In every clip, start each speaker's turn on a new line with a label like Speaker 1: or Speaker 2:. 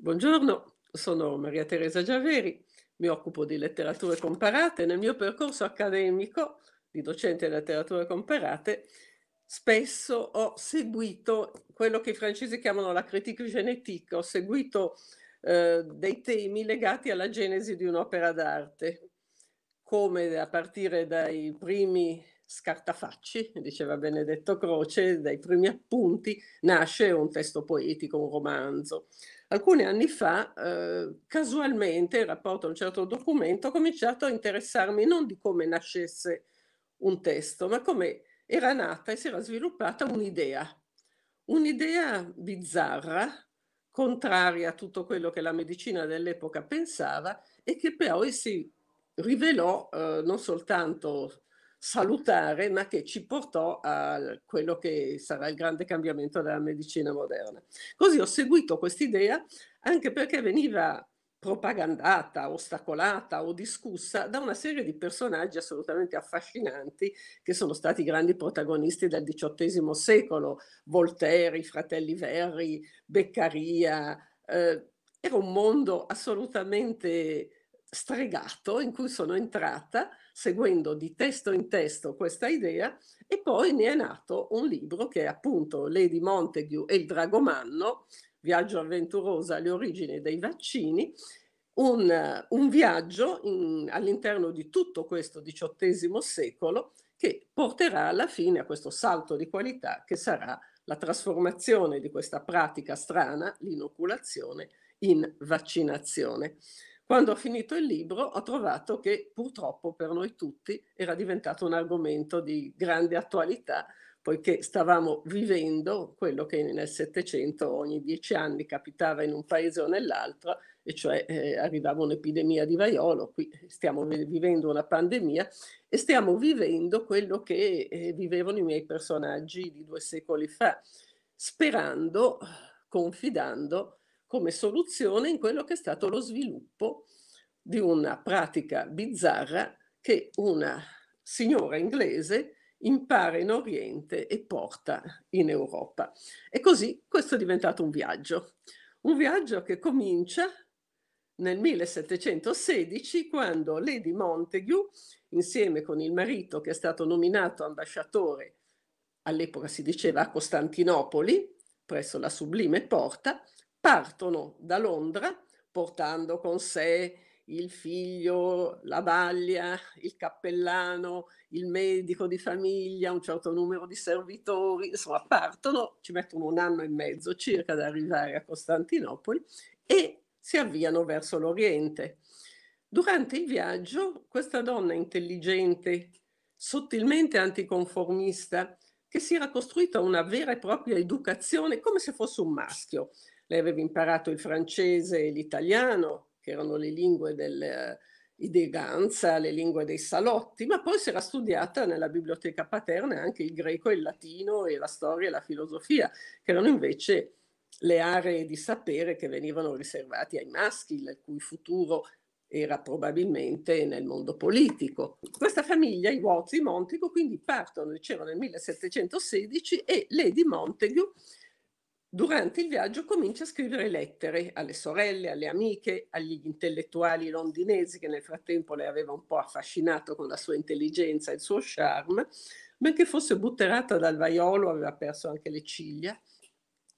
Speaker 1: Buongiorno, sono Maria Teresa Giaveri, mi occupo di letterature comparate. Nel mio percorso accademico di docente di letterature comparate spesso ho seguito quello che i francesi chiamano la critique genetica, ho seguito eh, dei temi legati alla genesi di un'opera d'arte, come a partire dai primi scartafacci, diceva Benedetto Croce, dai primi appunti nasce un testo poetico, un romanzo. Alcuni anni fa, eh, casualmente, in rapporto a un certo documento, ho cominciato a interessarmi non di come nascesse un testo, ma come era nata e si era sviluppata un'idea. Un'idea bizzarra, contraria a tutto quello che la medicina dell'epoca pensava e che poi si rivelò eh, non soltanto salutare, ma che ci portò a quello che sarà il grande cambiamento della medicina moderna. Così ho seguito quest'idea anche perché veniva propagandata, ostacolata o discussa da una serie di personaggi assolutamente affascinanti che sono stati grandi protagonisti del XVIII secolo, Voltaire, i fratelli Verri, Beccaria. Eh, era un mondo assolutamente stregato in cui sono entrata seguendo di testo in testo questa idea e poi ne è nato un libro che è appunto Lady Montague e il Dragomanno, Viaggio avventuroso alle origini dei vaccini, un, un viaggio all'interno di tutto questo XVIII secolo che porterà alla fine a questo salto di qualità che sarà la trasformazione di questa pratica strana, l'inoculazione, in vaccinazione. Quando ho finito il libro ho trovato che purtroppo per noi tutti era diventato un argomento di grande attualità poiché stavamo vivendo quello che nel Settecento ogni dieci anni capitava in un paese o nell'altro, e cioè eh, arrivava un'epidemia di vaiolo, qui stiamo vivendo una pandemia e stiamo vivendo quello che eh, vivevano i miei personaggi di due secoli fa, sperando, confidando come soluzione in quello che è stato lo sviluppo di una pratica bizzarra che una signora inglese impara in Oriente e porta in Europa. E così questo è diventato un viaggio, un viaggio che comincia nel 1716 quando Lady Montague, insieme con il marito che è stato nominato ambasciatore, all'epoca si diceva a Costantinopoli, presso la Sublime Porta, partono da Londra portando con sé il figlio, la baglia, il cappellano, il medico di famiglia, un certo numero di servitori, insomma partono, ci mettono un anno e mezzo circa ad arrivare a Costantinopoli e si avviano verso l'Oriente. Durante il viaggio questa donna intelligente, sottilmente anticonformista, che si era costruita una vera e propria educazione come se fosse un maschio, lei aveva imparato il francese e l'italiano, che erano le lingue dell'ideganza, eh, le lingue dei salotti, ma poi si era studiata nella biblioteca paterna anche il greco e il latino e la storia e la filosofia, che erano invece le aree di sapere che venivano riservate ai maschi, il cui futuro era probabilmente nel mondo politico. Questa famiglia, i Watts di Montagu, quindi partono, dicevo, nel 1716 e Lady Montague Durante il viaggio comincia a scrivere lettere alle sorelle, alle amiche, agli intellettuali londinesi che nel frattempo le aveva un po' affascinato con la sua intelligenza e il suo charme, benché fosse butterata dal vaiolo aveva perso anche le ciglia.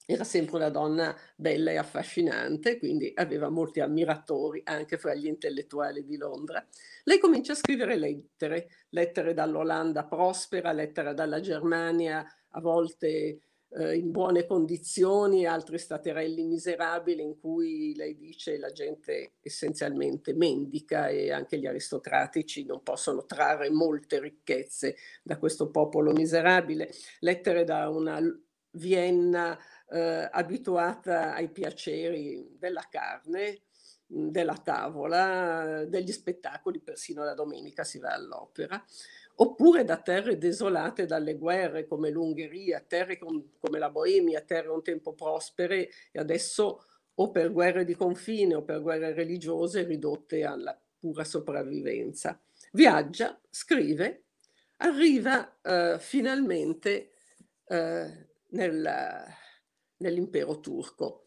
Speaker 1: Era sempre una donna bella e affascinante, quindi aveva molti ammiratori anche fra gli intellettuali di Londra. Lei comincia a scrivere lettere, lettere dall'Olanda prospera, lettere dalla Germania a volte eh, in buone condizioni, e altri staterelli miserabili in cui lei dice la gente essenzialmente mendica e anche gli aristocratici non possono trarre molte ricchezze da questo popolo miserabile. Lettere da una Vienna eh, abituata ai piaceri della carne, della tavola, degli spettacoli, persino la domenica si va all'opera oppure da terre desolate dalle guerre come l'Ungheria, terre com- come la Boemia, terre un tempo prospere e adesso o per guerre di confine o per guerre religiose ridotte alla pura sopravvivenza. Viaggia, scrive, arriva eh, finalmente eh, nel, nell'impero turco.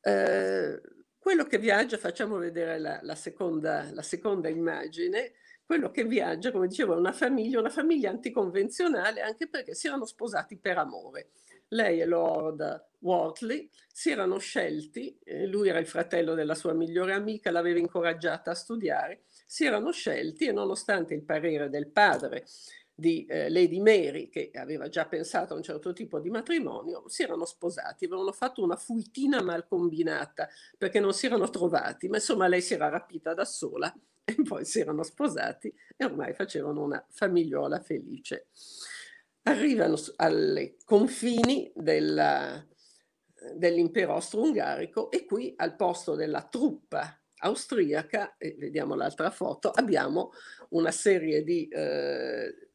Speaker 1: Eh, quello che viaggia, facciamo vedere la, la, seconda, la seconda immagine, quello che viaggia, come dicevo, è una famiglia, una famiglia anticonvenzionale anche perché si erano sposati per amore. Lei e Lord Wortley si erano scelti, eh, lui era il fratello della sua migliore amica, l'aveva incoraggiata a studiare, si erano scelti e nonostante il parere del padre di eh, Lady Mary, che aveva già pensato a un certo tipo di matrimonio, si erano sposati, avevano fatto una fuitina mal combinata perché non si erano trovati, ma insomma lei si era rapita da sola e poi si erano sposati e ormai facevano una famigliola felice. Arrivano ai confini della, dell'impero austro-ungarico e qui al posto della truppa austriaca, e vediamo l'altra foto, abbiamo una serie di, eh,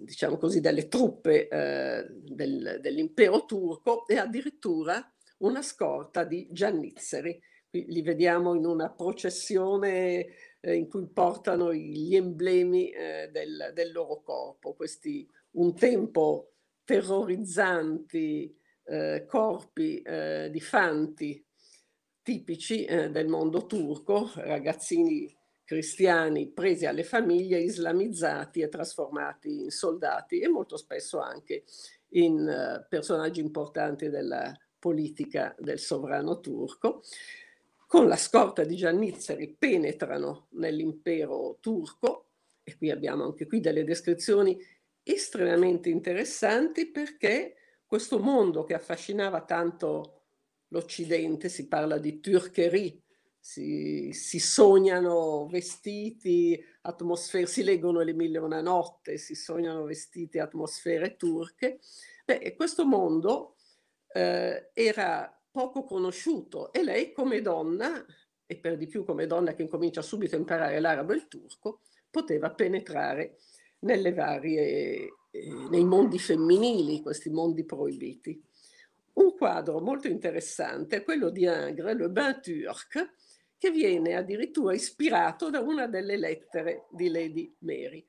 Speaker 1: diciamo così, delle truppe eh, del, dell'impero turco e addirittura una scorta di giannizzeri li vediamo in una processione eh, in cui portano gli emblemi eh, del, del, loro corpo, questi un tempo terrorizzanti eh, corpi eh, di fanti tipici eh, del mondo turco, ragazzini cristiani presi alle famiglie, islamizzati e trasformati in soldati e molto spesso anche in eh, personaggi importanti della politica del sovrano turco con la scorta di Giannizzeri penetrano nell'impero turco e qui abbiamo anche qui delle descrizioni estremamente interessanti perché questo mondo che affascinava tanto l'Occidente, si parla di turcherie, si, si, sognano vestiti, atmosfere, si leggono le mille e una notte, si sognano vestiti, atmosfere turche. Beh, questo mondo eh, era poco conosciuto e lei come donna, e per di più come donna che incomincia subito a imparare l'arabo e il turco, poteva penetrare nelle varie, eh, nei mondi femminili, questi mondi proibiti. Un quadro molto interessante è quello di Ingres, Le Bain Turc, che viene addirittura ispirato da una delle lettere di Lady Mary.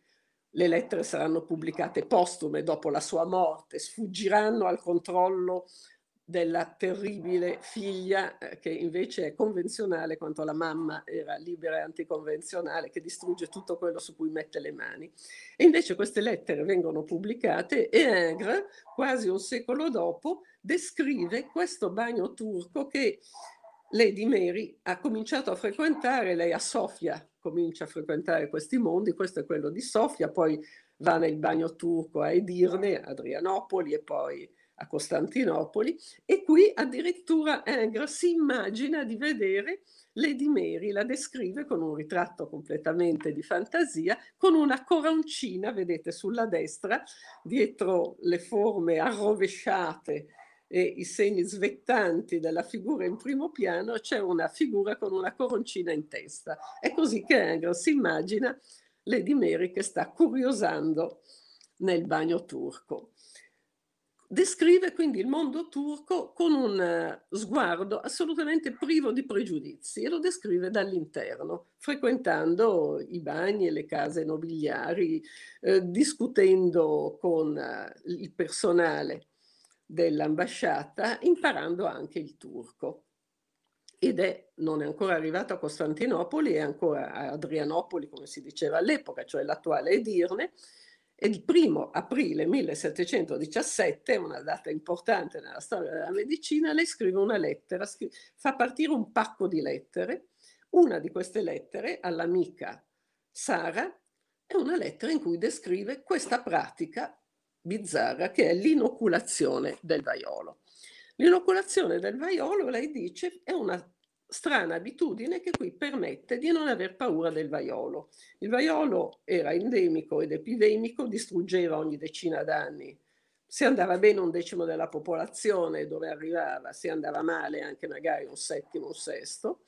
Speaker 1: Le lettere saranno pubblicate postume dopo la sua morte, sfuggiranno al controllo della terribile figlia eh, che invece è convenzionale quanto la mamma era libera e anticonvenzionale che distrugge tutto quello su cui mette le mani. E invece queste lettere vengono pubblicate e Ingres, quasi un secolo dopo, descrive questo bagno turco che Lady Mary ha cominciato a frequentare, lei a Sofia comincia a frequentare questi mondi, questo è quello di Sofia, poi va nel bagno turco a Edirne, Adrianopoli e poi a Costantinopoli e qui addirittura Ingres si immagina di vedere Lady Mary, la descrive con un ritratto completamente di fantasia, con una coroncina, vedete sulla destra, dietro le forme arrovesciate e i segni svettanti della figura in primo piano, c'è una figura con una coroncina in testa. È così che Engels si immagina Lady Mary che sta curiosando nel bagno turco. Descrive quindi il mondo turco con un eh, sguardo assolutamente privo di pregiudizi e lo descrive dall'interno, frequentando i bagni e le case nobiliari, eh, discutendo con eh, il personale dell'ambasciata, imparando anche il turco. Ed è, non è ancora arrivato a Costantinopoli, è ancora a Adrianopoli, come si diceva all'epoca, cioè l'attuale Edirne, il primo aprile 1717, una data importante nella storia della medicina, lei scrive una lettera, scri- fa partire un pacco di lettere. Una di queste lettere all'amica Sara è una lettera in cui descrive questa pratica bizzarra che è l'inoculazione del vaiolo. L'inoculazione del vaiolo, lei dice, è una strana abitudine che qui permette di non aver paura del vaiolo. Il vaiolo era endemico ed epidemico, distruggeva ogni decina d'anni. Se andava bene un decimo della popolazione dove arrivava, se andava male anche magari un settimo, un sesto.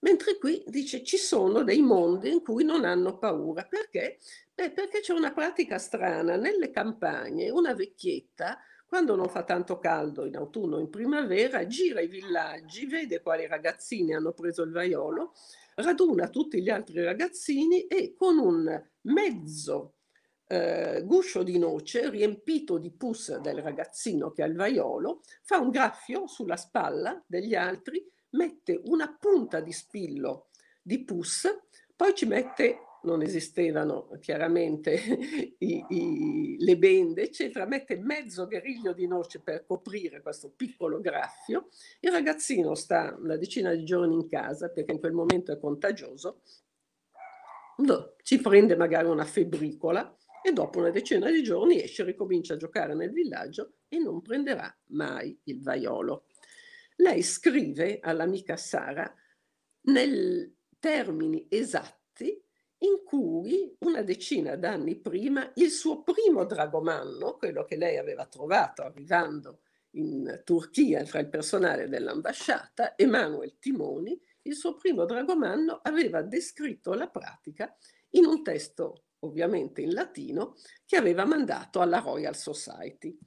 Speaker 1: Mentre qui dice ci sono dei mondi in cui non hanno paura. Perché? Beh, perché c'è una pratica strana. Nelle campagne una vecchietta quando non fa tanto caldo, in autunno o in primavera, gira i villaggi, vede quali ragazzini hanno preso il vaiolo, raduna tutti gli altri ragazzini e con un mezzo eh, guscio di noce riempito di pus del ragazzino che ha il vaiolo, fa un graffio sulla spalla degli altri, mette una punta di spillo di pus, poi ci mette non esistevano chiaramente i, i, le bende, eccetera, mette mezzo guerriglio di noce per coprire questo piccolo graffio. Il ragazzino sta una decina di giorni in casa perché in quel momento è contagioso, ci prende magari una febbricola e dopo una decina di giorni esce e ricomincia a giocare nel villaggio e non prenderà mai il vaiolo. Lei scrive all'amica Sara nel termini esatti in cui una decina d'anni prima il suo primo dragomanno, quello che lei aveva trovato arrivando in Turchia fra il personale dell'ambasciata, Emanuel Timoni, il suo primo dragomanno aveva descritto la pratica in un testo ovviamente in latino che aveva mandato alla Royal Society.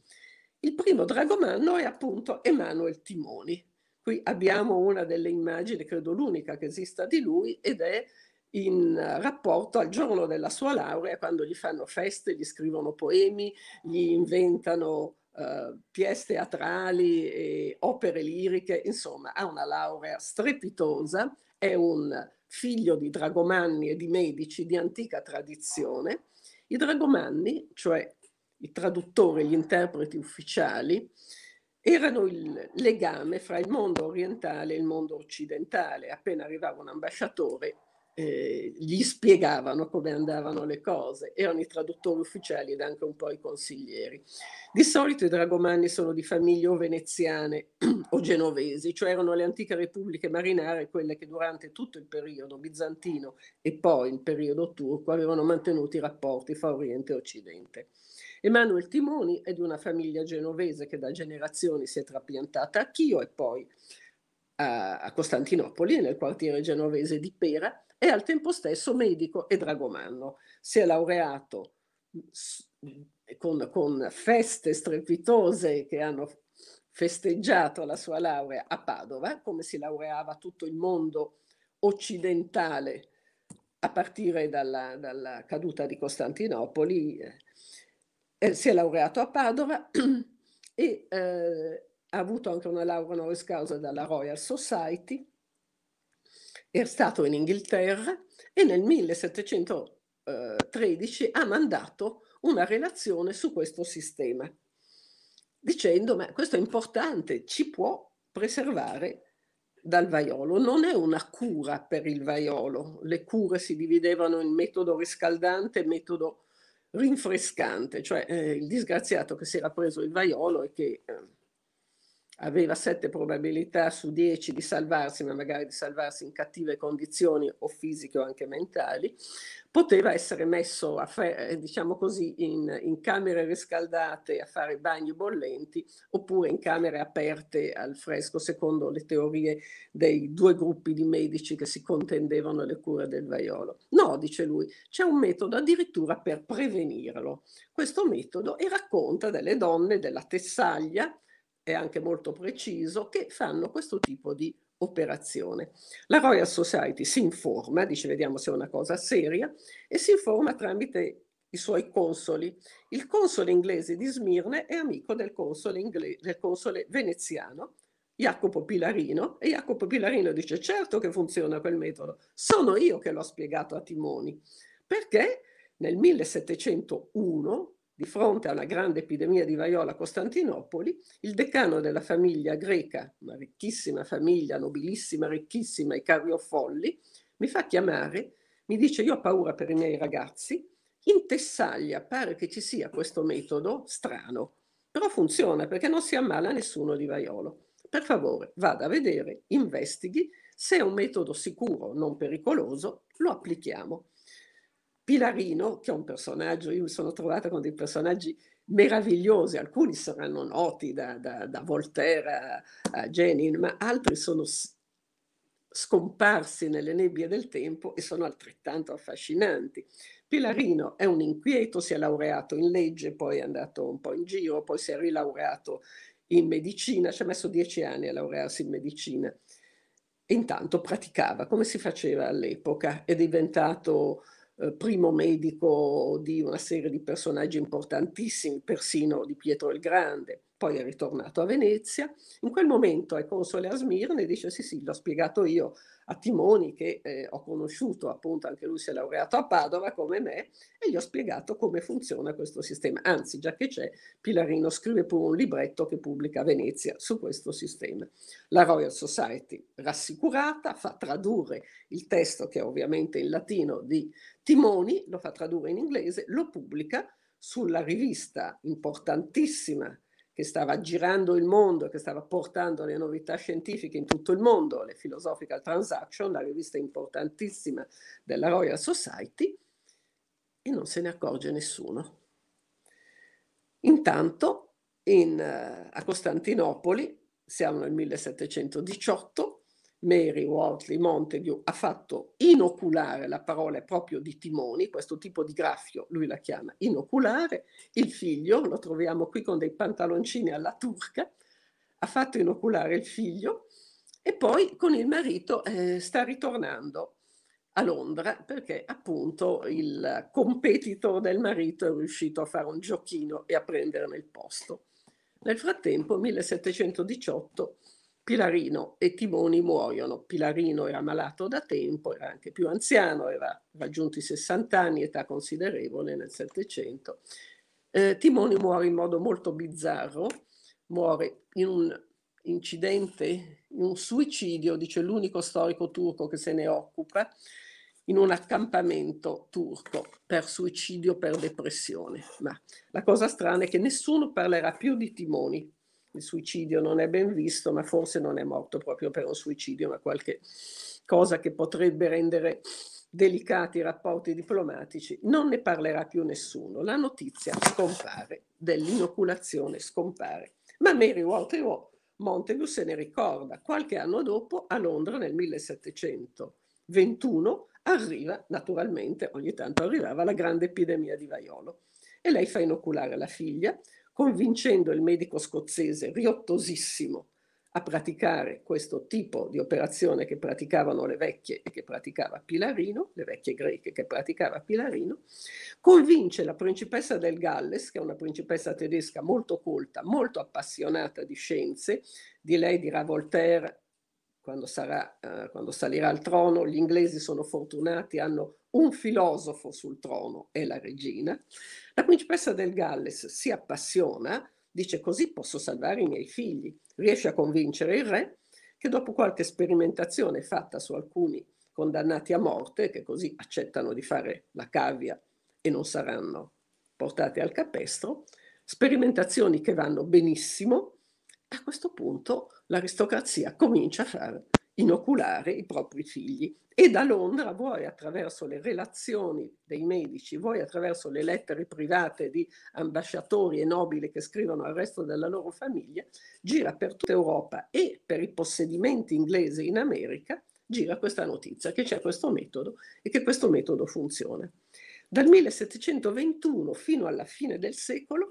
Speaker 1: Il primo dragomanno è appunto Emanuel Timoni. Qui abbiamo una delle immagini, credo l'unica che esista di lui, ed è in rapporto al giorno della sua laurea, quando gli fanno feste, gli scrivono poemi, gli inventano eh, pièce teatrali e opere liriche, insomma ha una laurea strepitosa, è un figlio di dragomanni e di medici di antica tradizione. I dragomanni, cioè i traduttori, gli interpreti ufficiali, erano il legame fra il mondo orientale e il mondo occidentale. Appena arrivava un ambasciatore, eh, gli spiegavano come andavano le cose, erano i traduttori ufficiali ed anche un po' i consiglieri. Di solito i dragomanni sono di famiglie o veneziane o genovesi, cioè erano le antiche repubbliche marinare quelle che durante tutto il periodo bizantino e poi il periodo turco avevano mantenuto i rapporti fra Oriente e Occidente. Emanuele Timoni è di una famiglia genovese che da generazioni si è trapiantata a Chio e poi a Costantinopoli, nel quartiere genovese di Pera, e al tempo stesso medico e dragomanno. Si è laureato mm, mm, con, con feste strepitose che hanno festeggiato la sua laurea a Padova, come si laureava tutto il mondo occidentale a partire dalla, dalla caduta di Costantinopoli. Eh, eh si è laureato a Padova e eh, ha avuto anche una laurea honoris causa dalla Royal Society è stato in Inghilterra e nel 1713 eh, ha mandato una relazione su questo sistema, dicendo ma questo è importante, ci può preservare dal vaiolo. Non è una cura per il vaiolo. Le cure si dividevano in metodo riscaldante e metodo rinfrescante, cioè eh, il disgraziato che si era preso il vaiolo e che eh, aveva sette probabilità su dieci di salvarsi, ma magari di salvarsi in cattive condizioni o fisiche o anche mentali, poteva essere messo, a fe- eh, diciamo così, in, in camere riscaldate a fare bagni bollenti oppure in camere aperte al fresco, secondo le teorie dei due gruppi di medici che si contendevano le cure del vaiolo. No, dice lui, c'è un metodo addirittura per prevenirlo. Questo metodo e racconta delle donne della Tessaglia, è anche molto preciso, che fanno questo tipo di operazione. La Royal Society si informa, dice vediamo se è una cosa seria, e si informa tramite i suoi consoli. Il console inglese di Smirne è amico del console, inglese, del console veneziano, Jacopo Pilarino, e Jacopo Pilarino dice certo che funziona quel metodo, sono io che l'ho spiegato a Timoni, perché nel 1701 di fronte alla grande epidemia di vaiola a Costantinopoli, il decano della famiglia greca, una ricchissima famiglia, nobilissima, ricchissima, i Cariofolli, mi fa chiamare, mi dice io ho paura per i miei ragazzi, in Tessaglia pare che ci sia questo metodo strano, però funziona perché non si ammala nessuno di vaiolo. Per favore, vada a vedere, investighi, se è un metodo sicuro, non pericoloso, lo applichiamo. Pilarino, che è un personaggio, io mi sono trovata con dei personaggi meravigliosi, alcuni saranno noti da, da, da Voltaire a, Genin, ma altri sono scomparsi nelle nebbie del tempo e sono altrettanto affascinanti. Pilarino è un inquieto, si è laureato in legge, poi è andato un po' in giro, poi si è rilaureato in medicina, ci ha messo dieci anni a laurearsi in medicina. Intanto praticava come si faceva all'epoca, è diventato eh, primo medico di una serie di personaggi importantissimi, persino di Pietro il Grande, poi è ritornato a Venezia. In quel momento è console a Smirne e dice sì sì, l'ho spiegato io a Timoni che eh, ho conosciuto, appunto anche lui si è laureato a Padova come me e gli ho spiegato come funziona questo sistema. Anzi, già che c'è, Pilarino scrive pure un libretto che pubblica a Venezia su questo sistema. La Royal Society, rassicurata, fa tradurre il testo che è ovviamente in latino di Timoni, lo fa tradurre in inglese, lo pubblica sulla rivista importantissima che stava girando il mondo, che stava portando le novità scientifiche in tutto il mondo, le Philosophical Transactions, la rivista importantissima della Royal Society, e non se ne accorge nessuno. Intanto in, eh, a Costantinopoli, siamo nel 1718, Mary Wortley Montague ha fatto inoculare la parola proprio di timoni, questo tipo di graffio lui la chiama inoculare, il figlio, lo troviamo qui con dei pantaloncini alla turca, ha fatto inoculare il figlio e poi con il marito eh, sta ritornando a Londra perché appunto il competitor del marito è riuscito a fare un giochino e a prenderne il posto. Nel frattempo, 1718, Pilarino e Timoni muoiono. Pilarino era malato da tempo, era anche più anziano, aveva raggiunto i 60 anni, età considerevole nel Settecento. Eh, Timoni muore in modo molto bizzarro, muore in un incidente, in un suicidio, dice l'unico storico turco che se ne occupa, in un accampamento turco per suicidio, per depressione. Ma la cosa strana è che nessuno parlerà più di Timoni il suicidio non è ben visto, ma forse non è morto proprio per un suicidio, ma qualche cosa che potrebbe rendere delicati i rapporti diplomatici, non ne parlerà più nessuno. La notizia scompare, dell'inoculazione scompare. Ma Mary Walter Montagu se ne ricorda. Qualche anno dopo, a Londra, nel 1721, arriva, naturalmente, ogni tanto arrivava la grande epidemia di vaiolo. E lei fa inoculare la figlia, convincendo il medico scozzese riottosissimo a praticare questo tipo di operazione che praticavano le vecchie e che praticava Pilarino, le vecchie greche che praticava Pilarino, convince la principessa del Galles, che è una principessa tedesca molto colta, molto appassionata di scienze, di lei dirà Voltaire quando, sarà, eh, quando salirà al trono, gli inglesi sono fortunati, hanno un filosofo sul trono e la regina. La principessa del Galles si appassiona, dice così posso salvare i miei figli, riesce a convincere il re che dopo qualche sperimentazione fatta su alcuni condannati a morte, che così accettano di fare la cavia e non saranno portati al capestro, sperimentazioni che vanno benissimo, a questo punto l'aristocrazia comincia a far inoculare i propri figli e da Londra vuoi attraverso le relazioni dei medici, vuoi attraverso le lettere private di ambasciatori e nobili che scrivono al resto della loro famiglia, gira per tutta Europa e per i possedimenti inglesi in America, gira questa notizia che c'è questo metodo e che questo metodo funziona. Dal 1721 fino alla fine del secolo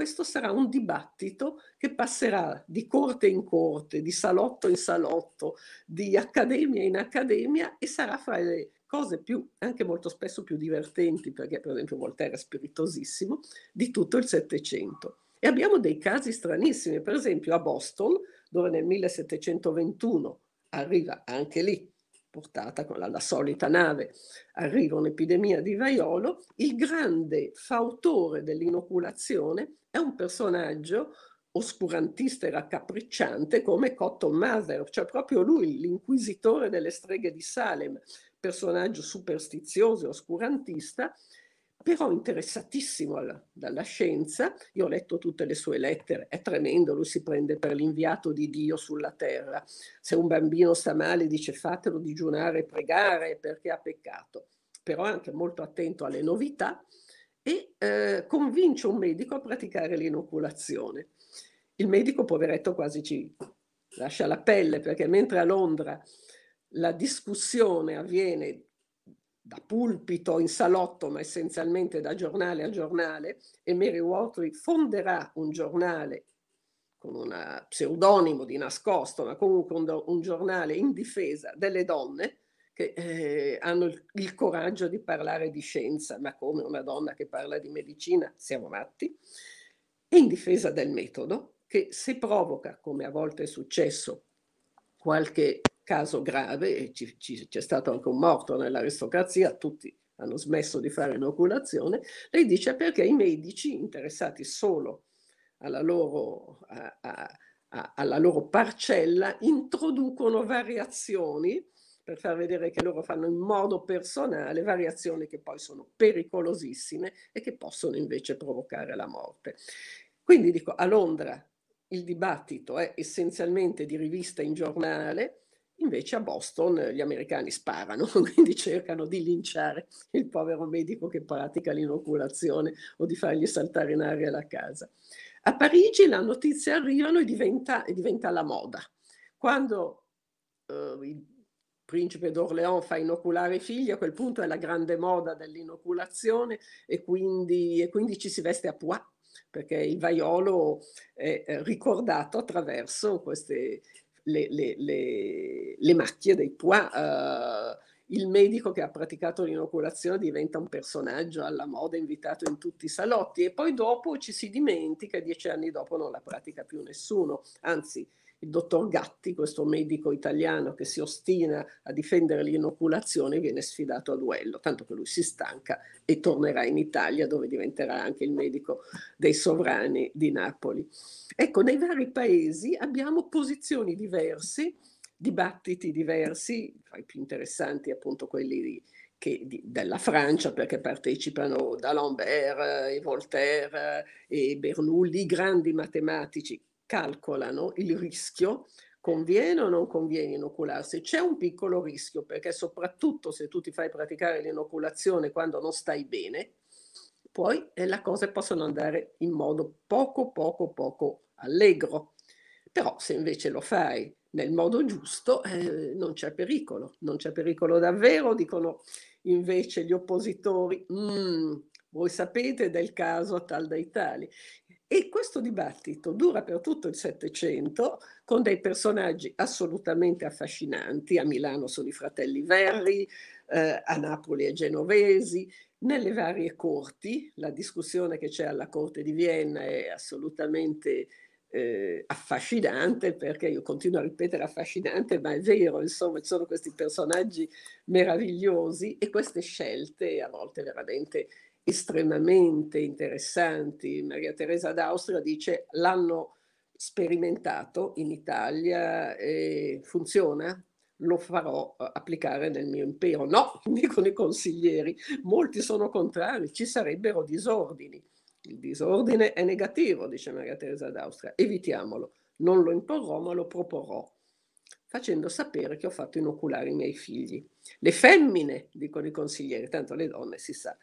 Speaker 1: questo sarà un dibattito che passerà di corte in corte, di salotto in salotto, di accademia in accademia e sarà fra le cose più, anche molto spesso più divertenti, perché per esempio Voltaire è spiritosissimo, di tutto il Settecento. E abbiamo dei casi stranissimi, per esempio a Boston, dove nel 1721 arriva anche lì portata con la, la solita nave, arriva un'epidemia di vaiolo, il grande fautore dell'inoculazione è un personaggio oscurantista e raccapricciante come Cotton Mather, cioè proprio lui, l'inquisitore delle streghe di Salem, personaggio superstizioso e oscurantista, però interessatissimo alla, dalla scienza, io ho letto tutte le sue lettere, è tremendo, lui si prende per l'inviato di Dio sulla terra, se un bambino sta male dice fatelo digiunare e pregare perché ha peccato, però è anche molto attento alle novità e eh, convince un medico a praticare l'inoculazione. Il medico poveretto quasi ci lascia la pelle perché mentre a Londra la discussione avviene da pulpito in salotto, ma essenzialmente da giornale a giornale, e Mary Wortley fonderà un giornale con un pseudonimo di nascosto, ma comunque un, un, giornale in difesa delle donne che eh, hanno il, il, coraggio di parlare di scienza, ma come una donna che parla di medicina, siamo matti, e in difesa del metodo che se provoca, come a volte è successo, qualche caso grave, c'è stato anche un morto nell'aristocrazia, tutti hanno smesso di fare inoculazione, lei dice perché i medici interessati solo alla loro, a, a, a, alla loro parcella introducono variazioni per far vedere che loro fanno in modo personale variazioni che poi sono pericolosissime e che possono invece provocare la morte. Quindi dico, a Londra il dibattito è essenzialmente di rivista in giornale, Invece a Boston eh, gli americani sparano, quindi cercano di linciare il povero medico che pratica l'inoculazione o di fargli saltare in aria la casa. A Parigi la notizia arriva e diventa, diventa la moda. Quando eh, il principe d'Orléans fa inoculare i figli, a quel punto è la grande moda dell'inoculazione e quindi, e quindi ci si veste a pois perché il vaiolo è eh, ricordato attraverso queste le, le, le, le macchie dei pois. Uh, il medico che ha praticato l'inoculazione diventa un personaggio alla moda invitato in tutti i salotti e poi dopo ci si dimentica, dieci anni dopo non la pratica più nessuno, anzi il dottor Gatti, questo medico italiano che si ostina a difendere l'inoculazione, viene sfidato a duello, tanto che lui si stanca e tornerà in Italia dove diventerà anche il medico dei sovrani di Napoli. Ecco, nei vari paesi abbiamo posizioni diverse, dibattiti diversi, tra i più interessanti appunto quelli di, che, di, della Francia, perché partecipano D'Alembert e eh, Voltaire eh, e Bernoulli, grandi matematici calcolano il rischio conviene o non conviene inocularsi? C'è un piccolo rischio perché soprattutto se tu ti fai praticare l'inoculazione quando non stai bene, poi eh, le cose possono andare in modo poco poco poco allegro. Però se invece lo fai nel modo giusto eh, non c'è pericolo, non c'è pericolo davvero, dicono invece gli oppositori. Mm, voi sapete del caso tal dei tali. E questo dibattito dura per tutto il Settecento con dei personaggi assolutamente affascinanti. A Milano sono i fratelli Verri, eh, a Napoli e Genovesi, nelle varie corti. La discussione che c'è alla corte di Vienna è assolutamente eh, affascinante perché io continuo a ripetere affascinante, ma è vero, insomma, ci sono questi personaggi meravigliosi e queste scelte a volte veramente estremamente interessanti. Maria Teresa d'Austria dice l'hanno sperimentato in Italia e funziona, lo farò eh, applicare nel mio impero. No, dicono i consiglieri, molti sono contrari, ci sarebbero disordini. Il disordine è negativo, dice Maria Teresa d'Austria, evitiamolo. Non lo imporrò, ma lo proporrò, facendo sapere che ho fatto inoculare i miei figli. Le femmine, dicono i consiglieri, tanto le donne si sa,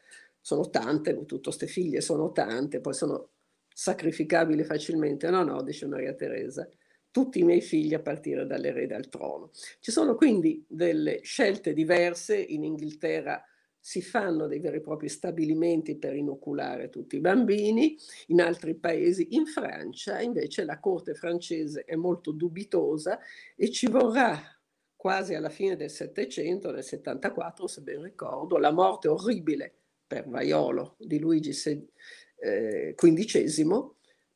Speaker 1: sono tante, tutte queste figlie sono tante, poi sono sacrificabili facilmente. No, no, dice Maria Teresa, tutti i miei figli a partire dall'erede al trono. Ci sono quindi delle scelte diverse, in Inghilterra si fanno dei veri e propri stabilimenti per inoculare tutti i bambini, in altri paesi, in Francia invece la corte francese è molto dubitosa e ci vorrà quasi alla fine del Settecento, nel 74 se ben ricordo, la morte orribile per Vaiolo di Luigi XV, eh,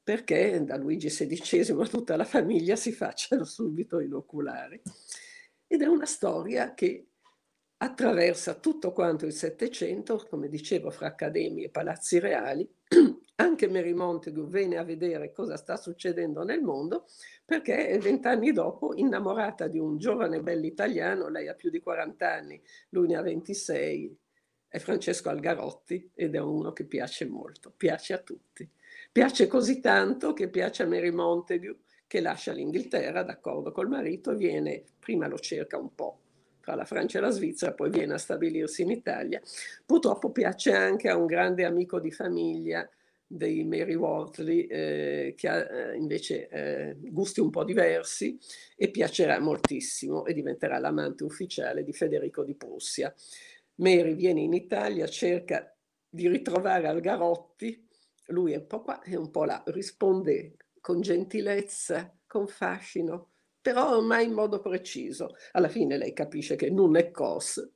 Speaker 1: perché da Luigi XVI tutta la famiglia si facciano subito inoculare. Ed è una storia che attraversa tutto quanto il Settecento, come dicevo, fra accademie e palazzi reali. Anche Mary Montagu viene a vedere cosa sta succedendo nel mondo, perché vent'anni dopo, innamorata di un giovane bell'italiano, lei ha più di 40 anni, lui ne ha 26, è Francesco Algarotti ed è uno che piace molto, piace a tutti. Piace così tanto che piace a Mary Montague che lascia l'Inghilterra d'accordo col marito, viene, prima lo cerca un po' tra la Francia e la Svizzera, poi viene a stabilirsi in Italia. Purtroppo piace anche a un grande amico di famiglia dei Mary Wortley, eh, che ha eh, invece eh, gusti un po' diversi e piacerà moltissimo e diventerà l'amante ufficiale di Federico di Prussia. Mary viene in Italia, cerca di ritrovare Algarotti, lui è un po' qua e un po' là, risponde con gentilezza, con fascino, però ormai in modo preciso. Alla fine lei capisce che non è cos.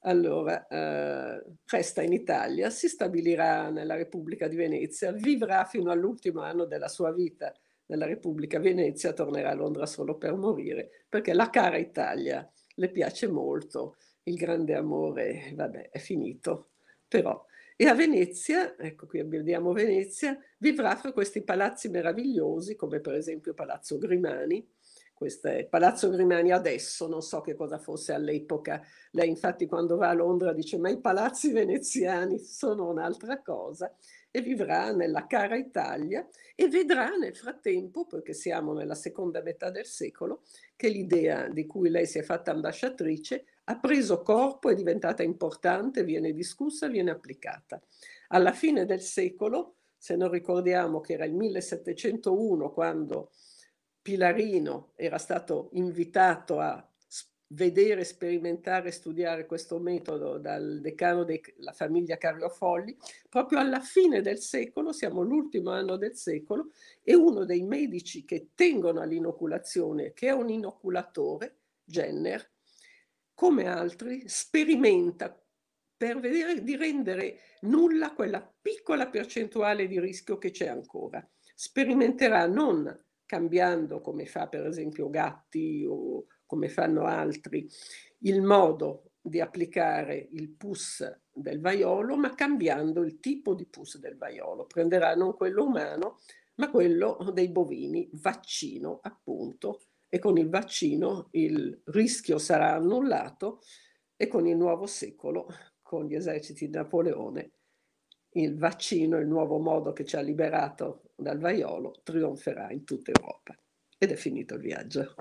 Speaker 1: Allora, eh, resta in Italia, si stabilirà nella Repubblica di Venezia, vivrà fino all'ultimo anno della sua vita nella Repubblica Venezia, tornerà a Londra solo per morire, perché la cara Italia le piace molto il grande amore, vabbè, è finito, però. E a Venezia, ecco qui abbiamo Venezia, vivrà fra questi palazzi meravigliosi, come per esempio Palazzo Grimani, questo è Palazzo Grimani adesso, non so che cosa fosse all'epoca. Lei infatti quando va a Londra dice ma i palazzi veneziani sono un'altra cosa e vivrà nella cara Italia e vedrà nel frattempo, perché siamo nella seconda metà del secolo, che l'idea di cui lei si è fatta ambasciatrice ha preso corpo, è diventata importante, viene discussa, viene applicata. Alla fine del secolo, se non ricordiamo che era il 1701 quando Pilarino era stato invitato a vedere, sperimentare, studiare questo metodo dal decano della famiglia Carlo Folli, proprio alla fine del secolo, siamo l'ultimo anno del secolo, e uno dei medici che tengono all'inoculazione, che è un inoculatore, Jenner, come altri, sperimenta per vedere di rendere nulla quella piccola percentuale di rischio che c'è ancora. Sperimenterà non cambiando come fa per esempio Gatti o come fanno altri il modo di applicare il pus del vaiolo, ma cambiando il tipo di pus del vaiolo. Prenderà non quello umano, ma quello dei bovini, vaccino appunto, e con il vaccino il rischio sarà annullato e con il nuovo secolo, con gli eserciti di Napoleone, il vaccino, il nuovo modo che ci ha liberato dal vaiolo, trionferà in tutta Europa. Ed è finito il viaggio.